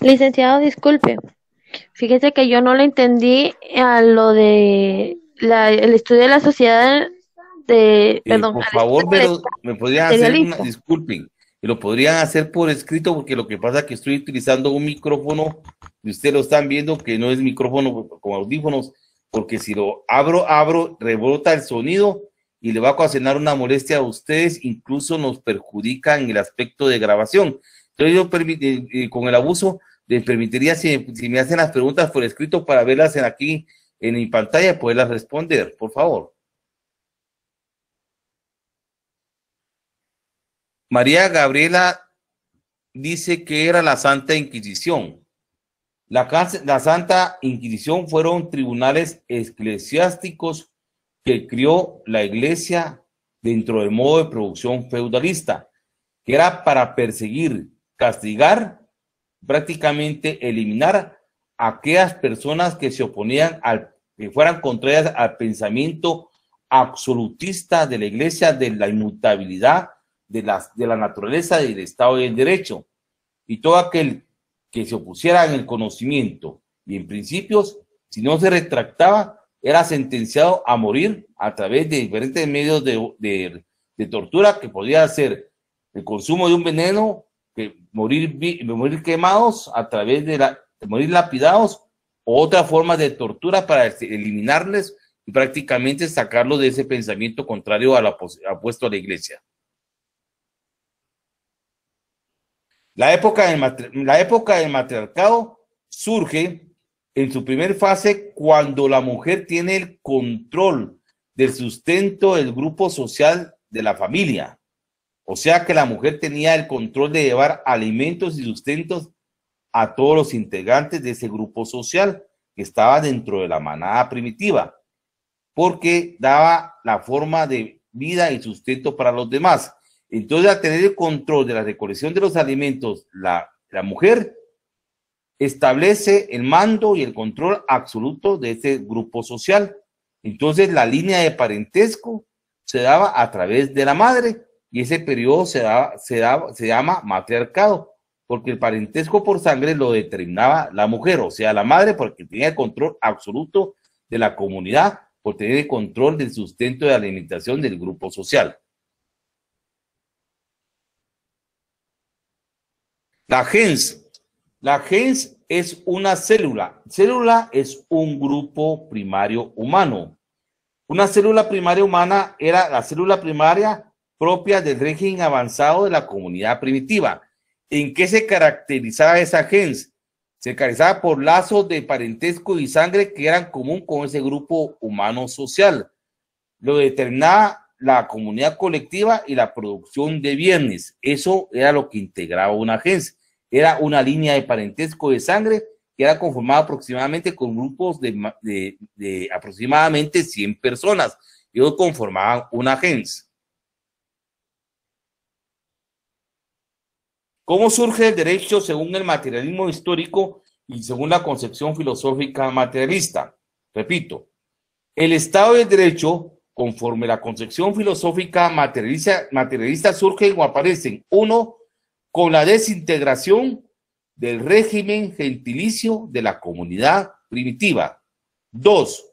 Licenciado, disculpe. Fíjese que yo no le entendí a lo de el estudio de la sociedad de... Eh, perdón, por favor, me podrían hacer una... Disculpen, lo podrían hacer por escrito porque lo que pasa es que estoy utilizando un micrófono y ustedes lo están viendo que no es micrófono con audífonos, porque si lo abro, abro, rebota el sonido y le va a ocasionar una molestia a ustedes, incluso nos perjudica en el aspecto de grabación. Entonces yo eh, eh, con el abuso les permitiría si, me hacen las preguntas por escrito para verlas en aquí en mi pantalla, poderlas responder, por favor. María Gabriela dice que era la Santa Inquisición. La, Santa Inquisición fueron tribunales eclesiásticos que crió la Iglesia dentro del modo de producción feudalista, que era para perseguir, castigar, prácticamente eliminar a aquellas personas que se oponían al, que fueran contrarias al pensamiento absolutista de la iglesia, de la inmutabilidad, de, las, de la naturaleza del Estado y del derecho. Y todo aquel que se opusieran en el conocimiento y en principios, si no se retractaba, era sentenciado a morir a través de diferentes medios de, tortura, que podía ser el consumo de un veneno, que morir, quemados a través de, la, morir lapidados o otra forma de tortura para este, eliminarles y prácticamente sacarlos de ese pensamiento contrario a la opuesto a la iglesia. La época del, del matriarcado surge en su primer fase cuando la mujer tiene el control del sustento del grupo social de la familia. O sea que la mujer tenía el control de llevar alimentos y sustentos a todos los integrantes de ese grupo social que estaba dentro de la manada primitiva, porque daba la forma de vida y sustento para los demás. Entonces, al tener el control de la recolección de los alimentos, la, mujer establece el mando y el control absoluto de ese grupo social. Entonces, la línea de parentesco se daba a través de la madre y ese periodo se, se, llama matriarcado, porque el parentesco por sangre lo determinaba la mujer, o sea, la madre, porque tenía el control absoluto de la comunidad, por tener el control del sustento de alimentación del grupo social. La gens. La gens es una célula. Célula es un grupo primario humano. Una célula primaria humana era la célula primaria propia del régimen avanzado de la comunidad primitiva. ¿En qué se caracterizaba esa gens? Se caracterizaba por lazos de parentesco y sangre que eran común con ese grupo humano social. Lo determinaba la comunidad colectiva y la producción de bienes. Eso era lo que integraba una agencia. Era una línea de parentesco de sangre que era conformada aproximadamente con grupos de, aproximadamente 100 personas. Ellos conformaban una agencia. ¿Cómo surge el derecho según el materialismo histórico y según la concepción filosófica materialista? Repito, el Estado de Derecho Conforme la concepción filosófica materialista, surge surgen o aparecen, uno, con la desintegración del régimen gentilicio de la comunidad primitiva. Dos,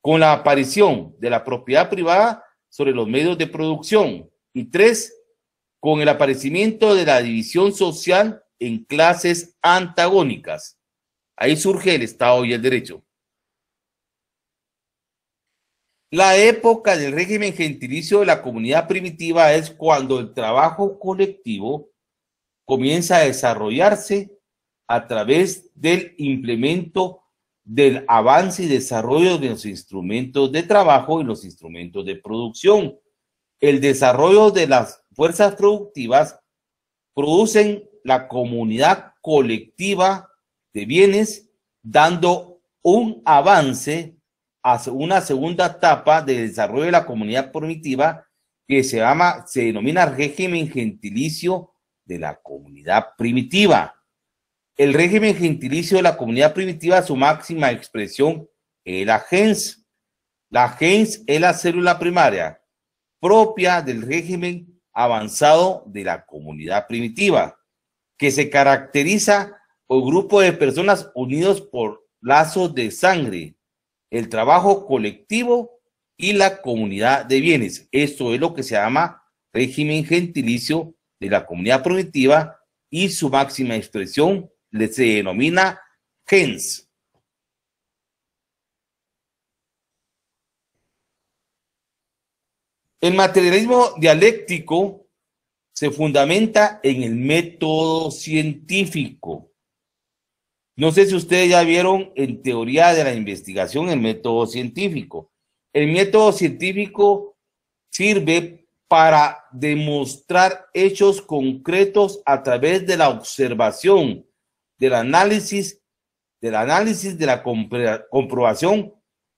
con la aparición de la propiedad privada sobre los medios de producción. Y tres, con el aparecimiento de la división social en clases antagónicas. Ahí surge el Estado y el derecho. La época del régimen gentilicio de la comunidad primitiva es cuando el trabajo colectivo comienza a desarrollarse a través del implemento del avance y desarrollo de los instrumentos de trabajo y los instrumentos de producción. El desarrollo de las fuerzas productivas producen la comunidad colectiva de bienes, dando un avance hace una segunda etapa de desarrollo de la comunidad primitiva que se, llama, se denomina régimen gentilicio de la comunidad primitiva. El régimen gentilicio de la comunidad primitiva, su máxima expresión es la gens. La gens es la célula primaria propia del régimen avanzado de la comunidad primitiva, que se caracteriza por grupo de personas unidos por lazos de sangre, el trabajo colectivo y la comunidad de bienes. Esto es lo que se llama régimen gentilicio de la comunidad primitiva y su máxima expresión le se denomina gens. El materialismo dialéctico se fundamenta en el método científico no sé si ustedes ya vieron en teoría de la investigación el método científico. El método científico sirve para demostrar hechos concretos a través de la observación, del análisis, del análisis de la comprobación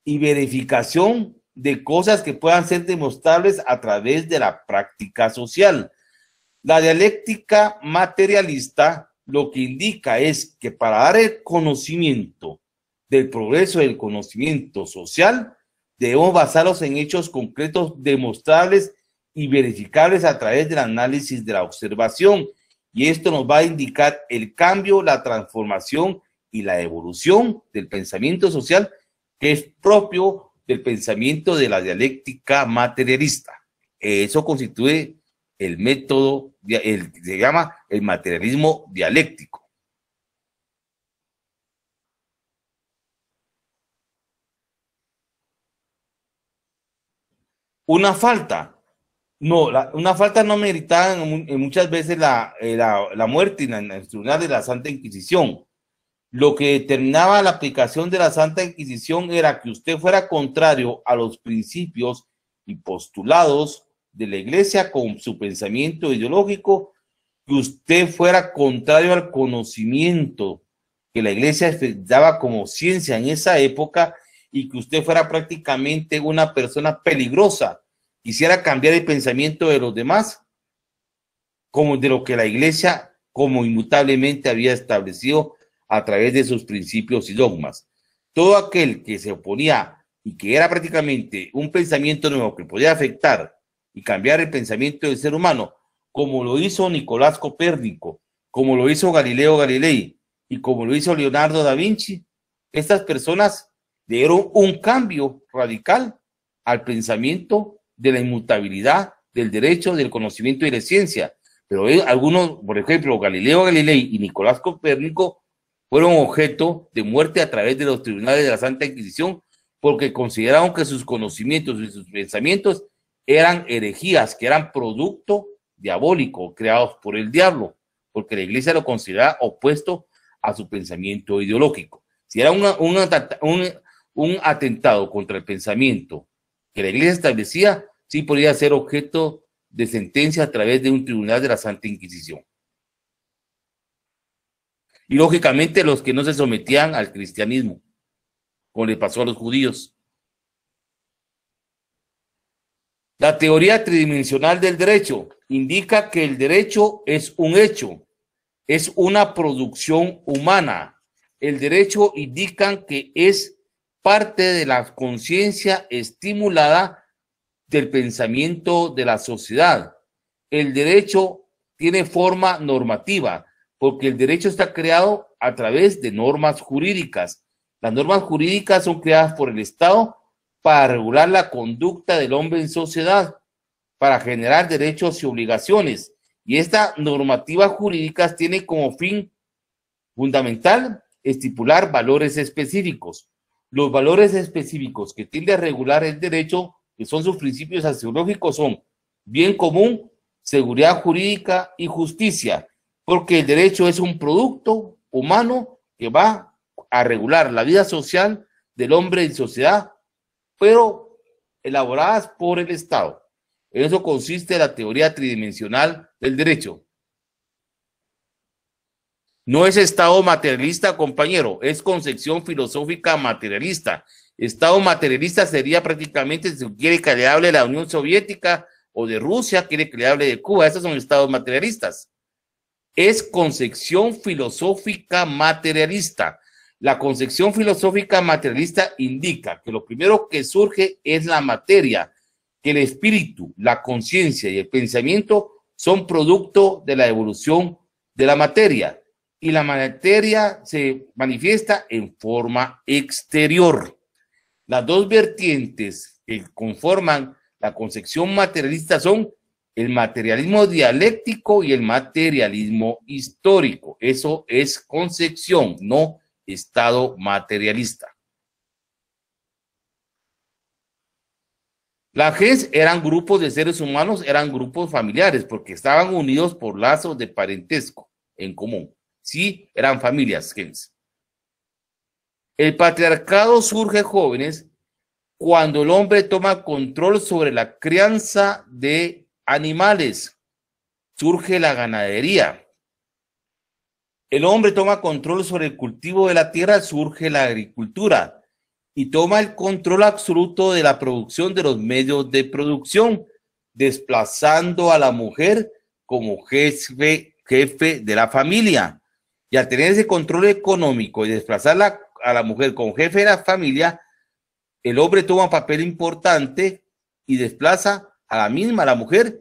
y verificación de cosas que puedan ser demostrables a través de la práctica social. La dialéctica materialista lo que indica es que para dar el conocimiento del progreso del conocimiento social, debemos basarlos en hechos concretos demostrables y verificables a través del análisis de la observación. Y esto nos va a indicar el cambio, la transformación y la evolución del pensamiento social que es propio del pensamiento de la dialéctica materialista. Eso constituye el método el, se llama el materialismo dialéctico. Una falta, no, una falta no meritaba en, muchas veces eh, la, muerte en, en el tribunal de la Santa Inquisición. Lo que determinaba la aplicación de la Santa Inquisición era que usted fuera contrario a los principios y postulados de la iglesia con su pensamiento ideológico, que usted fuera contrario al conocimiento que la iglesia daba como ciencia en esa época y que usted fuera prácticamente una persona peligrosa, quisiera cambiar el pensamiento de los demás, como de lo que la iglesia como inmutablemente había establecido a través de sus principios y dogmas. Todo aquel que se oponía y que era prácticamente un pensamiento nuevo que podía afectar y cambiar el pensamiento del ser humano, como lo hizo Nicolás Copérnico, como lo hizo Galileo Galilei y como lo hizo Leonardo da Vinci, estas personas dieron un cambio radical al pensamiento de la inmutabilidad del derecho, del conocimiento y de la ciencia. Pero eh, algunos, por ejemplo, Galileo Galilei y Nicolás Copérnico fueron objeto de muerte a través de los tribunales de la Santa Inquisición porque consideraron que sus conocimientos y sus pensamientos eran herejías, que eran producto diabólico, creados por el diablo, porque la iglesia lo consideraba opuesto a su pensamiento ideológico. Si era un, un atentado contra el pensamiento que la iglesia establecía, sí podía ser objeto de sentencia a través de un tribunal de la Santa Inquisición. Y lógicamente los que no se sometían al cristianismo, como le pasó a los judíos. La teoría tridimensional del derecho indica que el derecho es un hecho, es una producción humana. El derecho indica que es parte de la conciencia estimulada del pensamiento de la sociedad. El derecho tiene forma normativa, porque el derecho está creado a través de normas jurídicas. Las normas jurídicas son creadas por el Estado para regular la conducta del hombre en sociedad, para generar derechos y obligaciones. Y esta normativa jurídica tiene como fin fundamental estipular valores específicos. Los valores específicos que tiende a regular el derecho, que son sus principios axiológicos, son bien común, seguridad jurídica y justicia, porque el derecho es un producto humano que va a regular la vida social del hombre en sociedad pero elaboradas por el Estado. eso consiste la teoría tridimensional del derecho. No es Estado materialista, compañero, es concepción filosófica materialista. Estado materialista sería prácticamente, si quiere que le hable de la Unión Soviética o de Rusia, quiere que le hable de Cuba, esos son estados materialistas. Es concepción filosófica materialista. La concepción filosófica materialista indica que lo primero que surge es la materia, que el espíritu, la conciencia y el pensamiento son producto de la evolución de la materia y la materia se manifiesta en forma exterior. Las dos vertientes que conforman la concepción materialista son el materialismo dialéctico y el materialismo histórico. Eso es concepción, no Estado materialista. Las e gens eran grupos de seres humanos, eran grupos familiares, porque estaban unidos por lazos de parentesco en común. Sí, eran familias gens. El patriarcado surge, jóvenes, cuando el hombre toma control sobre la crianza de animales. Surge la ganadería, el hombre toma control sobre el cultivo de la tierra, surge la agricultura y toma el control absoluto de la producción de los medios de producción, desplazando a la mujer como jefe, jefe de la familia. Y al tener ese control económico y desplazarla a la mujer como jefe de la familia, el hombre toma un papel importante y desplaza a la misma a la mujer,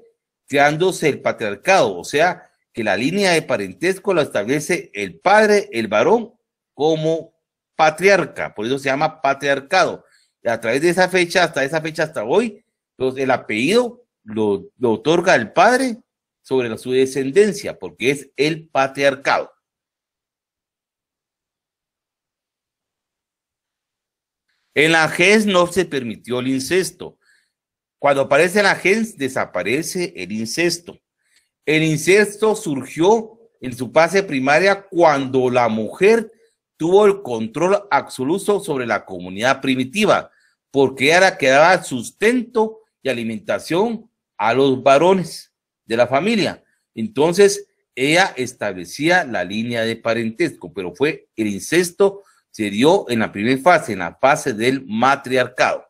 creándose el patriarcado, o sea, que la línea de parentesco la establece el padre, el varón, como patriarca, por eso se llama patriarcado. Y a través de esa fecha, hasta esa fecha, hasta hoy, entonces el apellido lo, otorga el padre sobre su descendencia, porque es el patriarcado. En la GES no se permitió el incesto. Cuando aparece la GES, desaparece el incesto. El incesto surgió en su fase primaria cuando la mujer tuvo el control absoluto sobre la comunidad primitiva, porque era que daba sustento y alimentación a los varones de la familia. Entonces, ella establecía la línea de parentesco, pero fue el incesto, se dio en la primera fase, en la fase del matriarcado.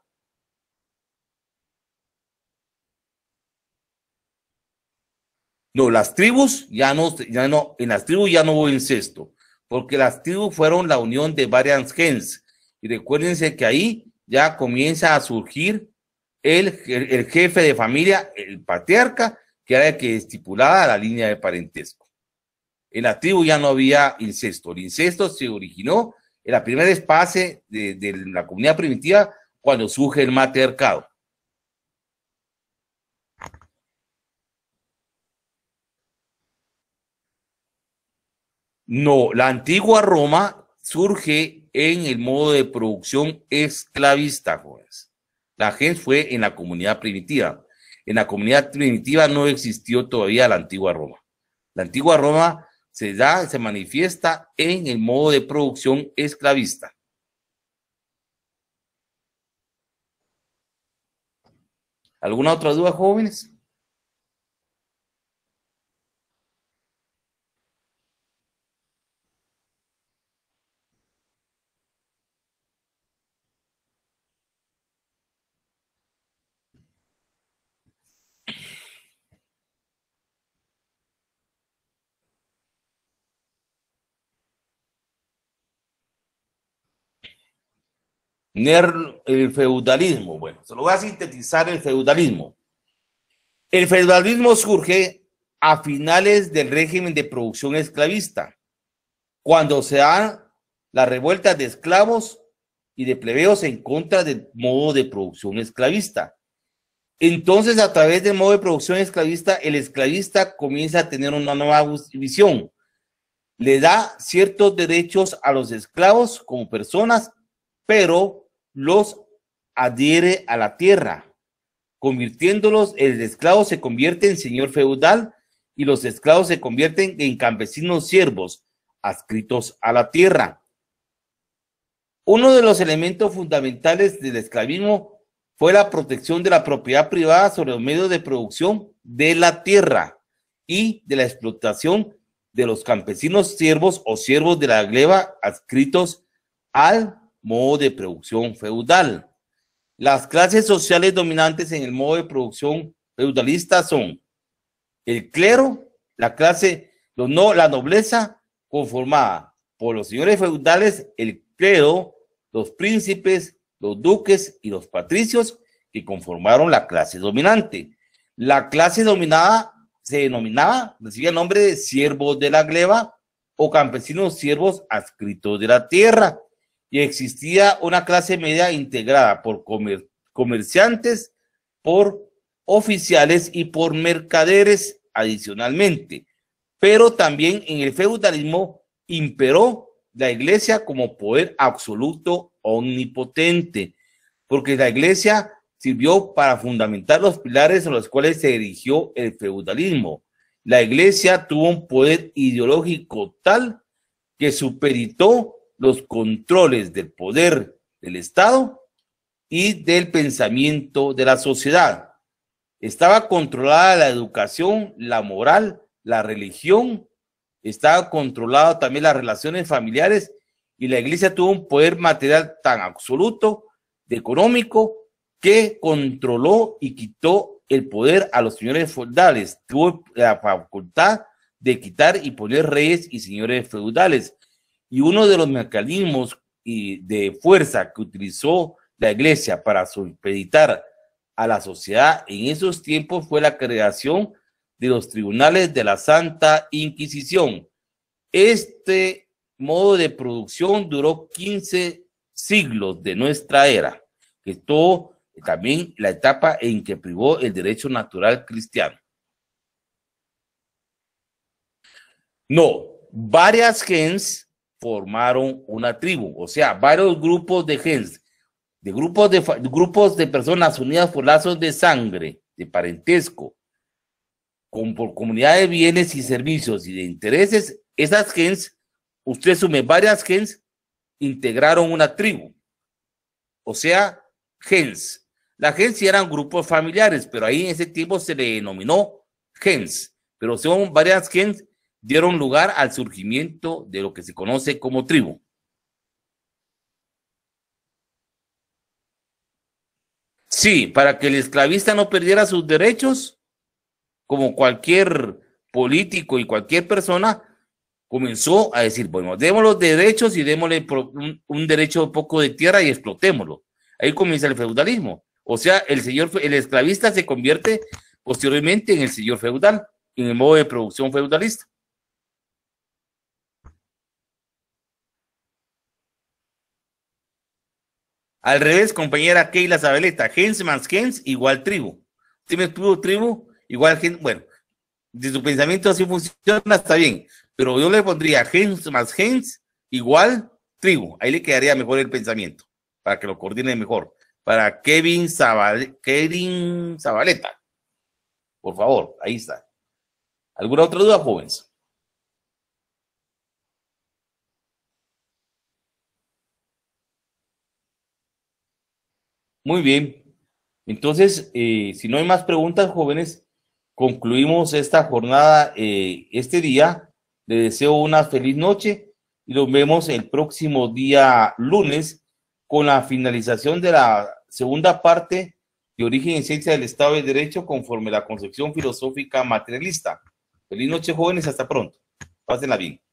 No, las tribus ya no, ya no, en las tribus ya no hubo incesto, porque las tribus fueron la unión de varias gens. Y recuérdense que ahí ya comienza a surgir el, el, jefe de familia, el patriarca, que era que estipulaba la línea de parentesco. En la tribu ya no había incesto. El incesto se originó en la primera fase de, de la comunidad primitiva cuando surge el matriarcado. No, la antigua Roma surge en el modo de producción esclavista, jóvenes. La gente fue en la comunidad primitiva. En la comunidad primitiva no existió todavía la antigua Roma. La antigua Roma se da, se manifiesta en el modo de producción esclavista. ¿Alguna otra duda, jóvenes? el feudalismo. Bueno, se lo voy a sintetizar el feudalismo. El feudalismo surge a finales del régimen de producción esclavista, cuando se da la revuelta de esclavos y de plebeos en contra del modo de producción esclavista. Entonces, a través del modo de producción esclavista, el esclavista comienza a tener una nueva visión. Le da ciertos derechos a los esclavos como personas, pero los adhiere a la tierra, convirtiéndolos, el esclavo se convierte en señor feudal y los esclavos se convierten en campesinos siervos adscritos a la tierra. Uno de los elementos fundamentales del esclavismo fue la protección de la propiedad privada sobre los medios de producción de la tierra y de la explotación de los campesinos siervos o siervos de la gleba adscritos al modo de producción feudal. Las clases sociales dominantes en el modo de producción feudalista son el clero, la clase, los no, la nobleza conformada por los señores feudales, el clero, los príncipes, los duques y los patricios que conformaron la clase dominante. La clase dominada se denominaba, recibía el nombre de siervos de la gleba o campesinos siervos adscritos de la tierra, y existía una clase media integrada por comerciantes, por oficiales y por mercaderes adicionalmente. Pero también en el feudalismo imperó la iglesia como poder absoluto omnipotente, porque la iglesia sirvió para fundamentar los pilares sobre los cuales se erigió el feudalismo. La iglesia tuvo un poder ideológico tal que superitó los controles del poder del Estado y del pensamiento de la sociedad. Estaba controlada la educación, la moral, la religión, estaba controlada también las relaciones familiares y la iglesia tuvo un poder material tan absoluto, de económico, que controló y quitó el poder a los señores feudales. Tuvo la facultad de quitar y poner reyes y señores feudales. Y uno de los mecanismos de fuerza que utilizó la iglesia para supeditar a la sociedad en esos tiempos fue la creación de los tribunales de la Santa Inquisición. Este modo de producción duró 15 siglos de nuestra era, que estuvo también la etapa en que privó el derecho natural cristiano. No, varias gens formaron una tribu, o sea, varios grupos de gens, de grupos de, grupos de personas unidas por lazos de sangre, de parentesco, con, por comunidad de bienes y servicios y de intereses, esas gens, usted sume varias gens, integraron una tribu, o sea, gens. La gens eran grupos familiares, pero ahí en ese tiempo se le denominó gens, pero son varias gens dieron lugar al surgimiento de lo que se conoce como tribu. Sí, para que el esclavista no perdiera sus derechos, como cualquier político y cualquier persona, comenzó a decir, bueno, démosle los derechos y démosle un, derecho poco de tierra y explotémoslo. Ahí comienza el feudalismo. O sea, el señor, el esclavista se convierte posteriormente en el señor feudal, en el modo de producción feudalista. Al revés, compañera Keila Zabaleta, Gens más Gens igual tribu. Si me tribu, tribu, igual gente Bueno, de su pensamiento así funciona, está bien. Pero yo le pondría Gens más Gens igual tribu. Ahí le quedaría mejor el pensamiento, para que lo coordine mejor. Para Kevin, Zabal Kevin Zabaleta. Por favor, ahí está. ¿Alguna otra duda, jóvenes? Muy bien. Entonces, eh, si no hay más preguntas, jóvenes, concluimos esta jornada, eh, este día. Les deseo una feliz noche y nos vemos el próximo día lunes con la finalización de la segunda parte de origen y ciencia del Estado de Derecho conforme la concepción filosófica materialista. Feliz noche, jóvenes, hasta pronto. Pásenla bien.